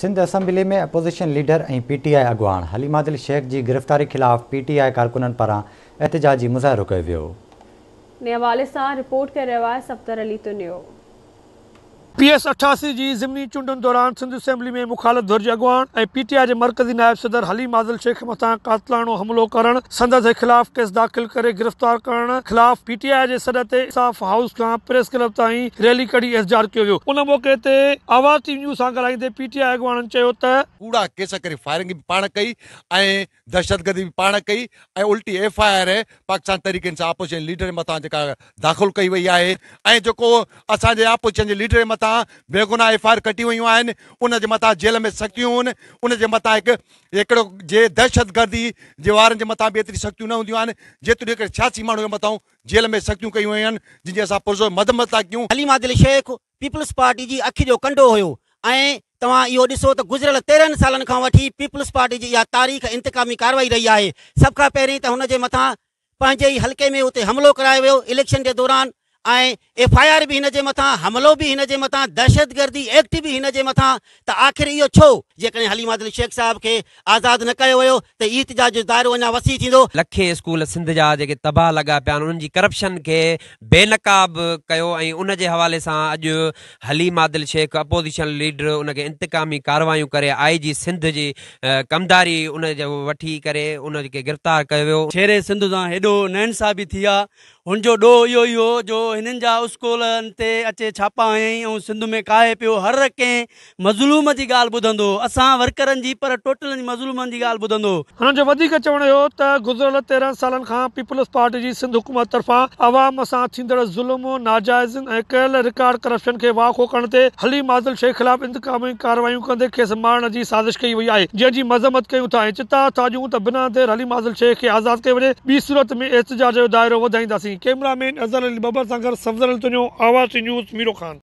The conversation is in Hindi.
सिंध असेंबली में अपोज़िशन लीडर ऐं आई अॻुवाण हलीमादिल शेख जी गिरफ़्तारी खिलाफ पी टी आई कारकुननि पारां एहतजाजी जी कयो वियो पी एस अठासी जी ज़िमनी चूंडुनि दौरान सिंध असेंबली में मुखालिफ़ धुर्ज अॻवान ऐं पीटीआई जे मर्कज़ी नायब सदर हलीम आज़ल शेख मथां कातलाणो हमिलो करणु संदसि जे ख़िलाफ़ केस दाख़िल करे गिरफ़्तार करणु ख़िलाफ़ पीटीआई जे सॾ ते हाउस खां प्रेस क्लब ताईं रैली कढी एज़ार कयो मौक़े ते आवाज़ टी न्यूज़ सां ॻाल्हाईंदे पीटीआई अॻवाननि कूड़ा केस करे फायरिंग बि पाण कई दहशतगर्दी बि पाण कई उल्टी एफ आई आर पाकिस्तान तरीक़े सां आपोज़िशन लीडर मथां दाख़िल कई वई आहे ऐं जेको असांजे आपोज़िशन जे मथां बेगुनाह एफ आई आर कटी वियूं आहिनि उन जे जेल में सख्तियूं उन जे मथां हिकु जे दहशतगर्दी जे वारनि जे मथां बि एतिरी न हूंदियूं आहिनि छियासी माण्हुनि जे मथां जेल में सख्तियूं कयूं वयूं आहिनि जंहिंजी पुरज़ो मदमत था कयूं हलीमा शेख पीपल्स पार्टी जी अखि जो कंडो हुयो ऐं तव्हां इहो ॾिसो त गुज़िरियल तेरहंनि सालनि पीपल्स पार्टी जी तारीख़ इंतिकामी कार्रवाई रही आहे सभ खां पहिरीं त हुन जे मथां पंहिंजे हल्के में उते हमिलो करायो वियो इलेक्शन जे दौरान ऐं एफ आई आर बि हिन जे मथां हमिलो बि दहशतगर्दी एक्ट बि हिन जे मथां आख़िर इहो छो जेकॾहिं हलीमा दिल शेख साहिब खे आज़ादु न कयो वियो त ईद जा जो दाइरो अञा वसी थींदो लखे स्कूल सिंध जा जेके तबाह लगा पिया आहिनि उन्हनि करप्शन खे बेनकाब उन हवाले सां अॼु हलीमा दिल शेख अपोज़िशन लीडर उनखे इंतिकामी कारवायूं करे आई जी सिंध जी कमदारी उन जो वठी गिरफ़्तार कयो वियो शेर सिंध सां हेॾो नैनसाबी थी आहे हुनजो ॾोह इहो इहो जो हली माज़ल ख़िलाफ़ इंतकामी कारवायूं कंदे खेसि मारण जी साज़िश कई वई आहे जंहिंजी मज़मत कयूं था ऐं चिता था बिना देरि हली माज़ल शेख खे आज़ाद कई वञे दायरो वधाईंदासीं सब्दर तुंहिंजो आवाज़ न्यूज़ मीरो ख़ान